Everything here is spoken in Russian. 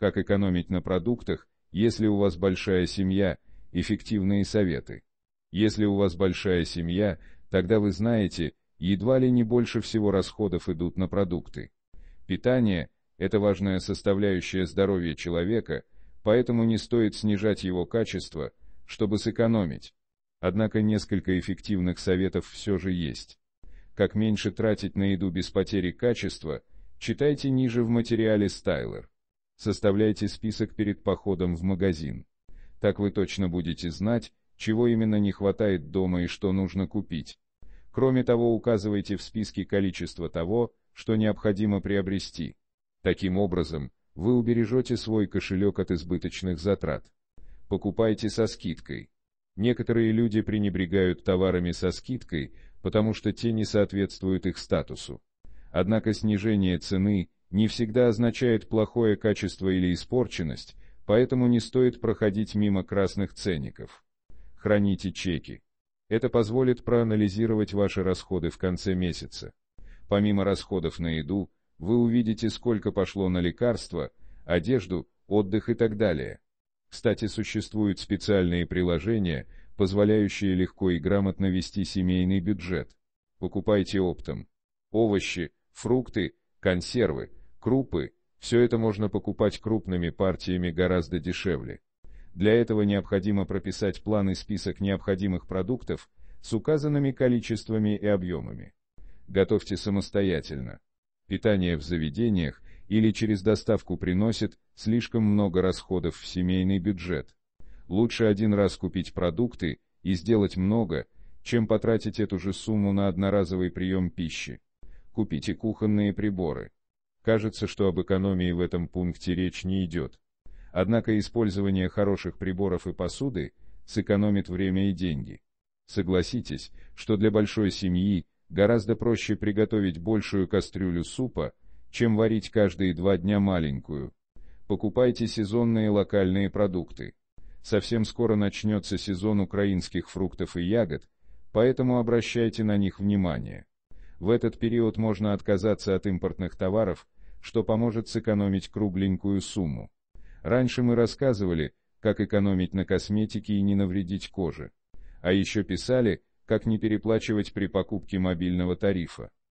как экономить на продуктах, если у вас большая семья, эффективные советы. Если у вас большая семья, тогда вы знаете, едва ли не больше всего расходов идут на продукты. Питание – это важная составляющая здоровья человека, поэтому не стоит снижать его качество, чтобы сэкономить. Однако несколько эффективных советов все же есть. Как меньше тратить на еду без потери качества, читайте ниже в материале Стайлер. Составляйте список перед походом в магазин. Так вы точно будете знать, чего именно не хватает дома и что нужно купить. Кроме того, указывайте в списке количество того, что необходимо приобрести. Таким образом, вы убережете свой кошелек от избыточных затрат. Покупайте со скидкой. Некоторые люди пренебрегают товарами со скидкой, потому что те не соответствуют их статусу. Однако снижение цены не всегда означает плохое качество или испорченность, поэтому не стоит проходить мимо красных ценников. Храните чеки. Это позволит проанализировать ваши расходы в конце месяца. Помимо расходов на еду, вы увидите, сколько пошло на лекарства, одежду, отдых и так далее. Кстати, существуют специальные приложения, позволяющие легко и грамотно вести семейный бюджет. Покупайте оптом. Овощи, фрукты, консервы, крупы – все это можно покупать крупными партиями гораздо дешевле. Для этого необходимо прописать план и список необходимых продуктов с указанными количествами и объемами. Готовьте самостоятельно. Питание в заведениях или через доставку приносит слишком много расходов в семейный бюджет. Лучше один раз купить продукты и сделать много, чем потратить эту же сумму на одноразовый прием пищи. Купите кухонные приборы. Кажется, что об экономии в этом пункте речь не идет. Однако использование хороших приборов и посуды сэкономит время и деньги. Согласитесь, что для большой семьи гораздо проще приготовить большую кастрюлю супа, чем варить каждые два дня маленькую. Покупайте сезонные локальные продукты. Совсем скоро начнется сезон украинских фруктов и ягод, поэтому обращайте на них внимание. В этот период можно отказаться от импортных товаров, что поможет сэкономить кругленькую сумму. Раньше мы рассказывали, как экономить на косметике и не навредить коже. А еще писали, как не переплачивать при покупке мобильного тарифа.